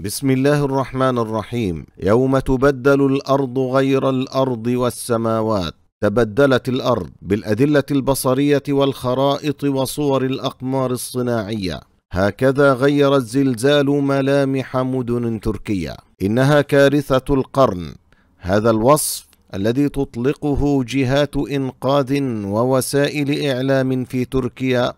بسم الله الرحمن الرحيم يوم تبدل الارض غير الارض والسماوات تبدلت الارض بالادله البصريه والخرائط وصور الاقمار الصناعيه هكذا غير الزلزال ملامح مدن تركيا انها كارثه القرن هذا الوصف الذي تطلقه جهات انقاذ ووسائل اعلام في تركيا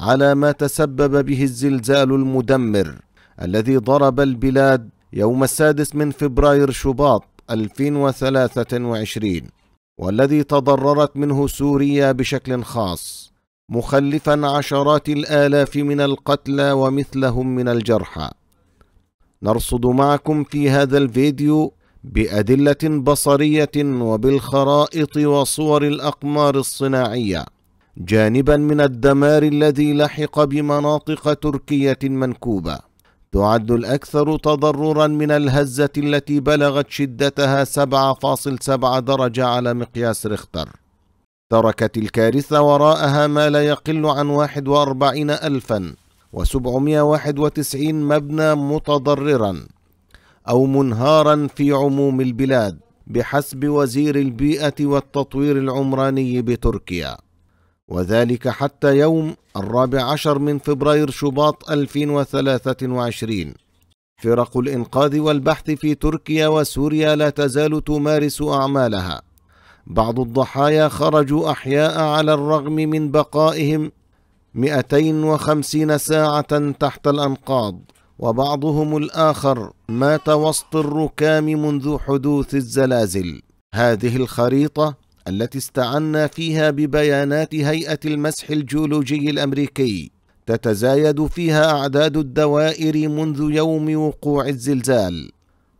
على ما تسبب به الزلزال المدمر الذي ضرب البلاد يوم السادس من فبراير شباط 2023 والذي تضررت منه سوريا بشكل خاص مخلفا عشرات الالاف من القتلى ومثلهم من الجرحى نرصد معكم في هذا الفيديو بادله بصريه وبالخرائط وصور الاقمار الصناعيه جانبا من الدمار الذي لحق بمناطق تركيه منكوبه تعد الأكثر تضررا من الهزة التي بلغت شدتها 7.7 درجة على مقياس ريختر تركت الكارثة وراءها ما لا يقل عن 41 ألفا و791 مبنى متضررا أو منهارا في عموم البلاد بحسب وزير البيئة والتطوير العمراني بتركيا وذلك حتى يوم الرابع عشر من فبراير شباط 2023 فرق الإنقاذ والبحث في تركيا وسوريا لا تزال تمارس أعمالها بعض الضحايا خرجوا أحياء على الرغم من بقائهم 250 ساعة تحت الأنقاض وبعضهم الآخر مات وسط الركام منذ حدوث الزلازل هذه الخريطة التي استعنا فيها ببيانات هيئة المسح الجيولوجي الأمريكي تتزايد فيها أعداد الدوائر منذ يوم وقوع الزلزال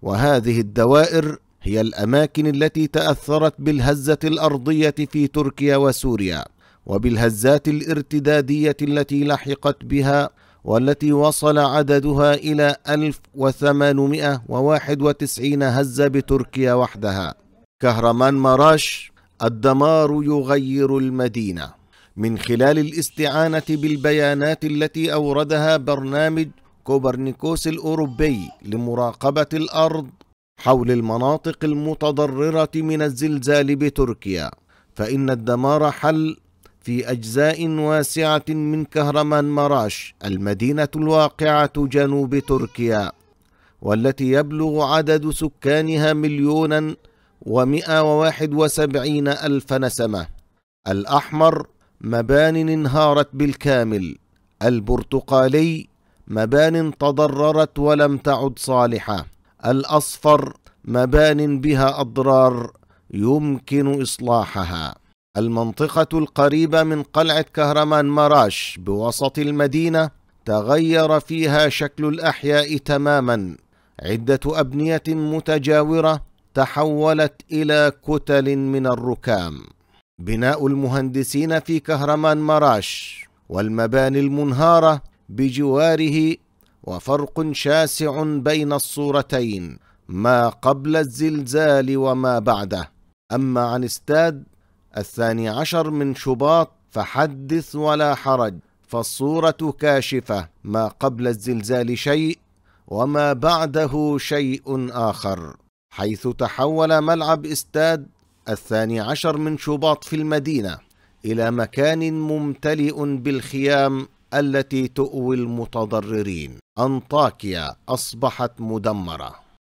وهذه الدوائر هي الأماكن التي تأثرت بالهزة الأرضية في تركيا وسوريا وبالهزات الارتدادية التي لحقت بها والتي وصل عددها إلى 1891 هزة بتركيا وحدها كهرمان مراش الدمار يغير المدينه من خلال الاستعانه بالبيانات التي اوردها برنامج كوبرنيكوس الاوروبي لمراقبه الارض حول المناطق المتضرره من الزلزال بتركيا فان الدمار حل في اجزاء واسعه من كهرمان مراش المدينه الواقعه جنوب تركيا والتي يبلغ عدد سكانها مليونا ومئة وواحد وسبعين ألف نسمة الأحمر مبان انهارت بالكامل البرتقالي مبان تضررت ولم تعد صالحة الأصفر مبان بها أضرار يمكن إصلاحها المنطقة القريبة من قلعة كهرمان مراش بوسط المدينة تغير فيها شكل الأحياء تماما عدة أبنية متجاورة تحولت إلى كتل من الركام بناء المهندسين في كهرمان مراش والمباني المنهارة بجواره وفرق شاسع بين الصورتين ما قبل الزلزال وما بعده أما عن استاد الثاني عشر من شباط فحدث ولا حرج فالصورة كاشفة ما قبل الزلزال شيء وما بعده شيء آخر حيث تحول ملعب استاد الثاني عشر من شباط في المدينة إلى مكان ممتلئ بالخيام التي تؤوي المتضررين أنطاكيا أصبحت مدمرة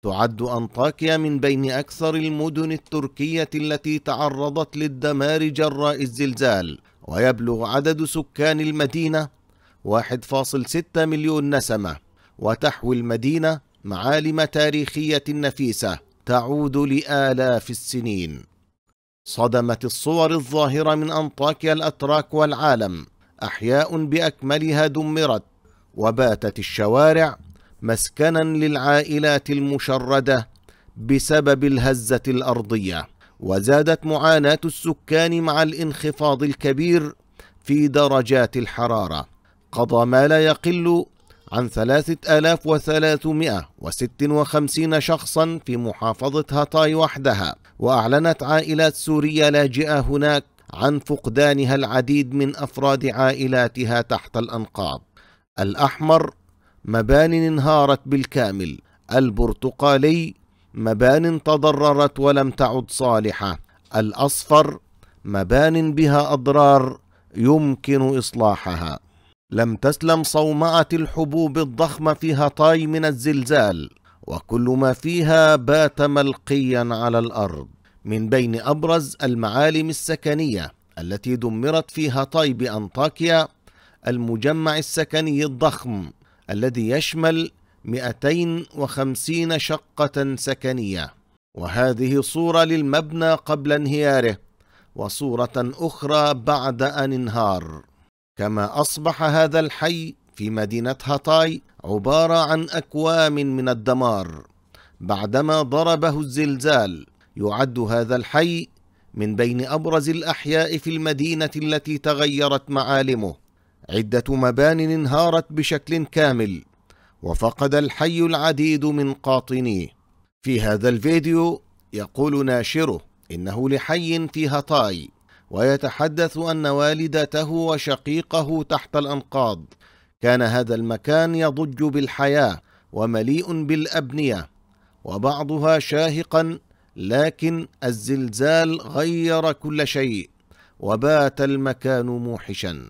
تعد أنطاكيا من بين أكثر المدن التركية التي تعرضت للدمار جراء الزلزال ويبلغ عدد سكان المدينة 1.6 مليون نسمة وتحوي المدينة معالم تاريخية نفيسة تعود لآلاف السنين صدمت الصور الظاهرة من أنطاكيا الأتراك والعالم أحياء بأكملها دمرت وباتت الشوارع مسكنا للعائلات المشردة بسبب الهزة الأرضية وزادت معاناة السكان مع الانخفاض الكبير في درجات الحرارة قضى ما لا يقل عن 3356 شخصا في محافظة هاتاي وحدها وأعلنت عائلات سورية لاجئة هناك عن فقدانها العديد من أفراد عائلاتها تحت الأنقاض الأحمر مبان انهارت بالكامل البرتقالي مبان تضررت ولم تعد صالحة الأصفر مبان بها أضرار يمكن إصلاحها لم تسلم صومعة الحبوب الضخمة في هطاي من الزلزال وكل ما فيها بات ملقيا على الأرض من بين أبرز المعالم السكنية التي دمرت في هطاي بأنطاكيا المجمع السكني الضخم الذي يشمل 250 شقة سكنية وهذه صورة للمبنى قبل انهياره وصورة أخرى بعد أن انهار كما أصبح هذا الحي في مدينة هاتاي عبارة عن أكوام من الدمار بعدما ضربه الزلزال يعد هذا الحي من بين أبرز الأحياء في المدينة التي تغيرت معالمه عدة مبان انهارت بشكل كامل وفقد الحي العديد من قاطنيه في هذا الفيديو يقول ناشره إنه لحي في هطاي ويتحدث أن والدته وشقيقه تحت الأنقاض كان هذا المكان يضج بالحياة ومليء بالأبنية وبعضها شاهقا لكن الزلزال غير كل شيء وبات المكان موحشا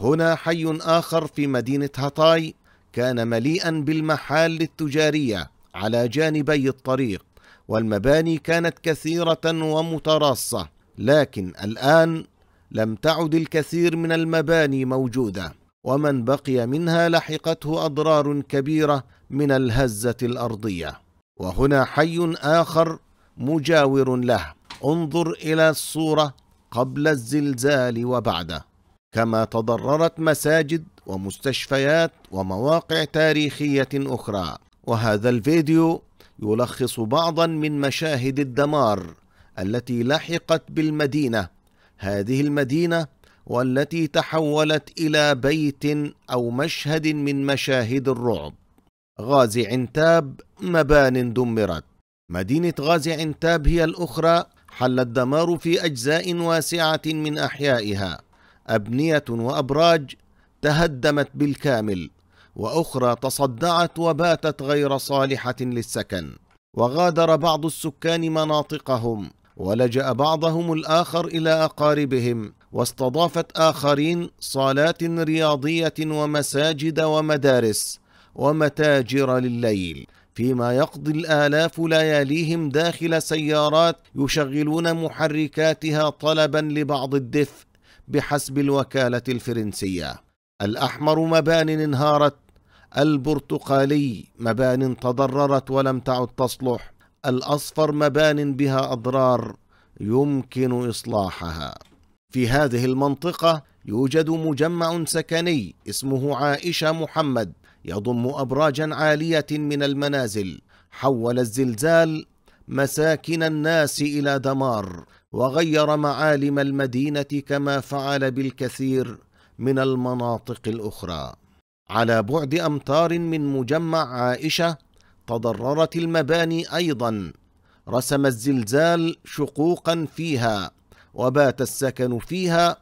هنا حي آخر في مدينة هاتاي كان مليئا بالمحال التجارية على جانبي الطريق والمباني كانت كثيرة ومتراصة لكن الآن لم تعد الكثير من المباني موجودة ومن بقي منها لحقته أضرار كبيرة من الهزة الأرضية وهنا حي آخر مجاور له انظر إلى الصورة قبل الزلزال وبعده كما تضررت مساجد ومستشفيات ومواقع تاريخية أخرى وهذا الفيديو يلخص بعضا من مشاهد الدمار التي لحقت بالمدينه هذه المدينه والتي تحولت الى بيت او مشهد من مشاهد الرعب غازي عنتاب مبان دمرت مدينه غازي عنتاب هي الاخرى حل الدمار في اجزاء واسعه من احيائها ابنيه وابراج تهدمت بالكامل واخرى تصدعت وباتت غير صالحه للسكن وغادر بعض السكان مناطقهم ولجا بعضهم الاخر الى اقاربهم واستضافت اخرين صالات رياضيه ومساجد ومدارس ومتاجر لليل فيما يقضي الالاف لياليهم داخل سيارات يشغلون محركاتها طلبا لبعض الدفء بحسب الوكاله الفرنسيه الاحمر مبان انهارت البرتقالي مبان تضررت ولم تعد تصلح الأصفر مبان بها أضرار يمكن إصلاحها في هذه المنطقة يوجد مجمع سكني اسمه عائشة محمد يضم أبراجا عالية من المنازل حول الزلزال مساكن الناس إلى دمار وغير معالم المدينة كما فعل بالكثير من المناطق الأخرى على بعد أمتار من مجمع عائشة تضررت المباني ايضا رسم الزلزال شقوقا فيها وبات السكن فيها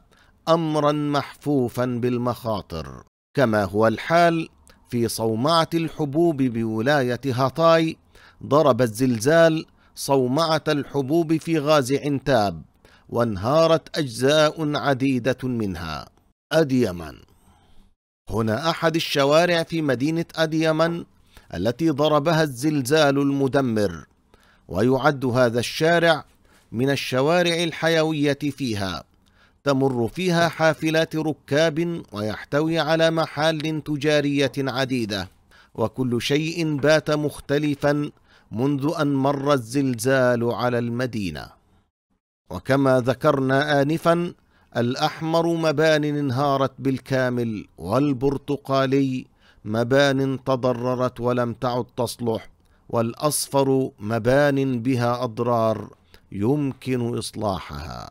امرا محفوفا بالمخاطر كما هو الحال في صومعه الحبوب بولايه هاتاي ضرب الزلزال صومعه الحبوب في غاز عنتاب وانهارت اجزاء عديده منها اديمن هنا احد الشوارع في مدينه اديمن التي ضربها الزلزال المدمر ويعد هذا الشارع من الشوارع الحيويه فيها تمر فيها حافلات ركاب ويحتوي على محال تجاريه عديده وكل شيء بات مختلفا منذ ان مر الزلزال على المدينه وكما ذكرنا انفا الاحمر مبان انهارت بالكامل والبرتقالي مبان تضررت ولم تعد تصلح والاصفر مبان بها اضرار يمكن اصلاحها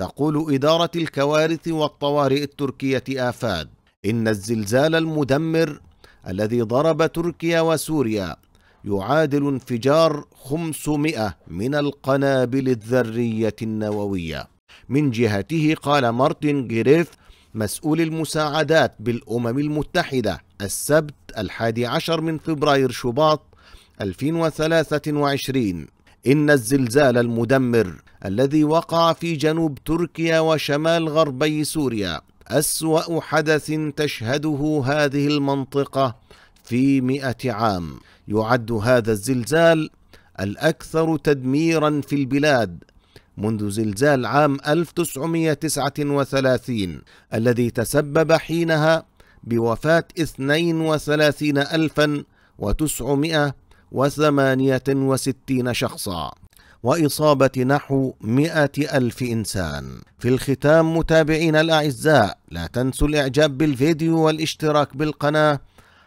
تقول اداره الكوارث والطوارئ التركيه افاد ان الزلزال المدمر الذي ضرب تركيا وسوريا يعادل انفجار 500 من القنابل الذريه النوويه من جهته قال مارتن جريف مسؤول المساعدات بالأمم المتحدة السبت الحادي عشر من فبراير شباط 2023 إن الزلزال المدمر الذي وقع في جنوب تركيا وشمال غربي سوريا أسوأ حدث تشهده هذه المنطقة في مئة عام يعد هذا الزلزال الأكثر تدميرا في البلاد منذ زلزال عام 1939 الذي تسبب حينها بوفاة 32968 شخصا وإصابة نحو مئة ألف إنسان في الختام متابعين الأعزاء لا تنسوا الإعجاب بالفيديو والاشتراك بالقناة